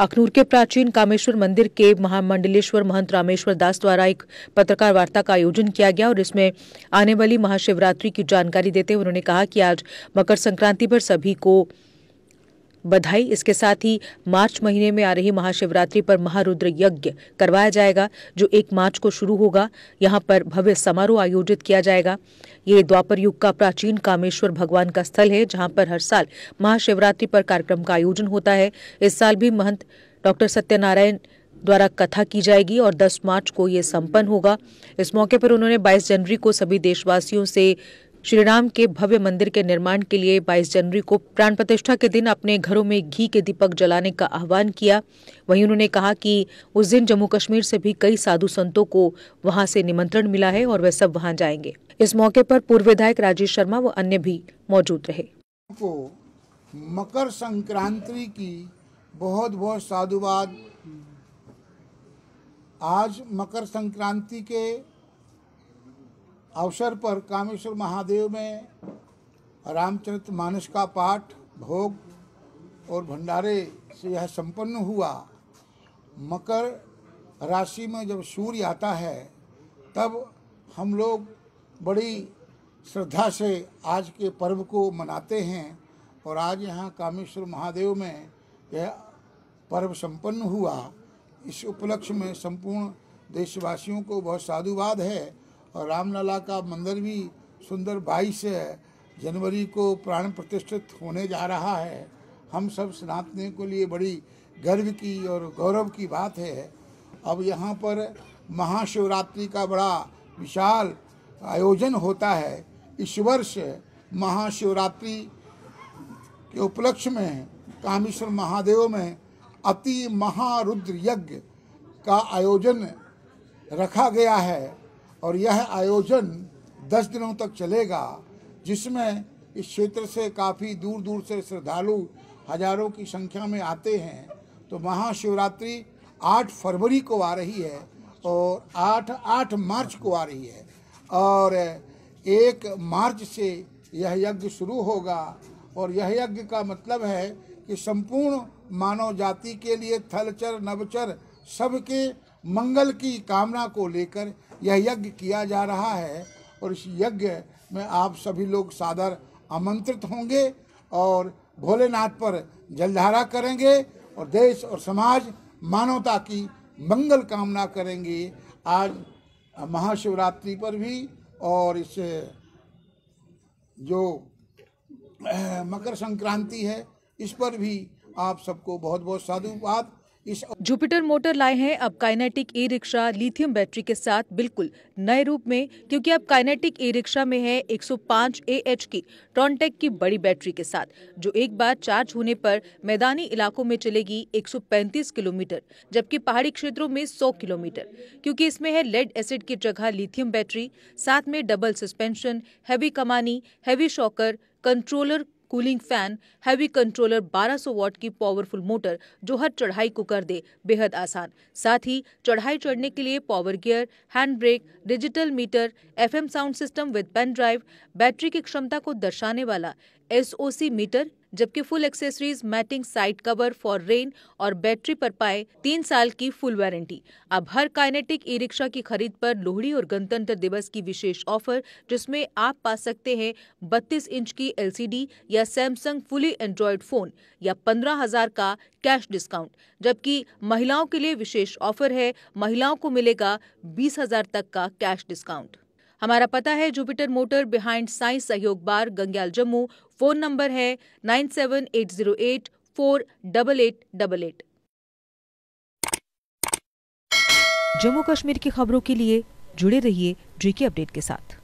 अखनूर के प्राचीन कामेश्वर मंदिर के महामंडलेश्वर महंत रामेश्वर दास द्वारा एक पत्रकार वार्ता का आयोजन किया गया और इसमें आने वाली महाशिवरात्रि की जानकारी देते हुए उन्होंने कहा कि आज मकर संक्रांति पर सभी को बधाई इसके साथ ही मार्च महीने में आ रही महाशिवरात्रि पर महारुद्र यज्ञ करवाया जाएगा जो एक मार्च को शुरू होगा यहाँ पर भव्य समारोह आयोजित किया जाएगा ये द्वापर युग का प्राचीन कामेश्वर भगवान का स्थल है जहाँ पर हर साल महाशिवरात्रि पर कार्यक्रम का आयोजन होता है इस साल भी महंत डॉक्टर सत्यनारायण द्वारा कथा की जाएगी और 10 मार्च को ये संपन्न होगा इस मौके पर उन्होंने 22 जनवरी को सभी देशवासियों से श्रीराम के भव्य मंदिर के निर्माण के लिए 22 जनवरी को प्राण प्रतिष्ठा के दिन अपने घरों में घी के दीपक जलाने का आह्वान किया वहीं उन्होंने कहा कि उस दिन जम्मू कश्मीर से भी कई साधु संतों को वहां से निमंत्रण मिला है और वे सब वहां जाएंगे इस मौके पर पूर्व विधायक राजेश शर्मा व अन्य भी मौजूद रहे को मकर संक्रांति की बहुत बहुत साधुवाद आज मकर संक्रांति के अवसर पर कामेश्वर महादेव में रामचरित मानस का पाठ भोग और भंडारे से यह संपन्न हुआ मकर राशि में जब सूर्य आता है तब हम लोग बड़ी श्रद्धा से आज के पर्व को मनाते हैं और आज यहाँ कामेश्वर महादेव में यह पर्व संपन्न हुआ इस उपलक्ष्य में संपूर्ण देशवासियों को बहुत साधुवाद है और रामलला का मंदिर भी सुंदर बाईस जनवरी को प्राण प्रतिष्ठित होने जा रहा है हम सब स्नातने के लिए बड़ी गर्व की और गौरव की बात है अब यहाँ पर महाशिवरात्रि का बड़ा विशाल आयोजन होता है इस वर्ष महाशिवरात्रि के उपलक्ष्य में कामेश्वर महादेव में अति महारुद्र यज्ञ का आयोजन रखा गया है और यह आयोजन दस दिनों तक चलेगा जिसमें इस क्षेत्र से काफ़ी दूर दूर से श्रद्धालु हजारों की संख्या में आते हैं तो महाशिवरात्रि आठ फरवरी को आ रही है और आठ आठ मार्च को आ रही है और एक मार्च से यह यज्ञ शुरू होगा और यह यज्ञ का मतलब है कि संपूर्ण मानव जाति के लिए थलचर नवचर सबके मंगल की कामना को लेकर यह यज्ञ किया जा रहा है और इस यज्ञ में आप सभी लोग सादर आमंत्रित होंगे और भोलेनाथ पर जलधारा करेंगे और देश और समाज मानवता की मंगल कामना करेंगे आज महाशिवरात्रि पर भी और इस जो मकर संक्रांति है इस पर भी आप सबको बहुत बहुत साधुवाद जुपिटर मोटर लाए हैं अब Kinetic e rickshaw lithium battery के साथ बिल्कुल नए रूप में क्योंकि अब काइनेटिक ई रिक्शा में है 105 एएच की ट्रॉनटेक की बड़ी बैटरी के साथ जो एक बार चार्ज होने पर मैदानी इलाकों में चलेगी 135 किलोमीटर जबकि पहाड़ी क्षेत्रों में 100 किलोमीटर क्योंकि इसमें है लेड एसिड की जगह लिथियम बैटरी साथ में डबल सस्पेंशन हैवी कमानी heavy shocker controller cooling fan heavy controller 1200 watt की पावरफुल मोटर जो हर चढ़ाई को कर दे बेहद आसान साथ ही चढ़ाई चढ़ने के लिए power gear hand brake digital meter FM sound system with pen drive battery की क्षमता को दर्शाने वाला एसओसी मीटर जबकि full accessories matting side cover for rain और बैटरी पर पाए तीन साल की फुल वारंटी अब हर काइनेटिक ई रिक्शा की खरीद पर लोहड़ी और गणतंत्र दिवस की विशेष ऑफर जिसमें आप पा सकते हैं बत्तीस इंच की एलसीडी या सैमसंग फुली एंड्रॉयड फोन या पंद्रह हजार का कैश डिस्काउंट जबकि महिलाओं के लिए विशेष ऑफर है महिलाओं को मिलेगा बीस हजार तक का कैश डिस्काउंट हमारा पता है जुपिटर मोटर बिहाइंड साइंस सहयोग बार गंग्याल जम्मू फ़ोन नंबर है nine seven eight zero eight four double eight double eight Jammu Kashmir की खबरों के लिए जुड़े रहिए जी अपडेट के साथ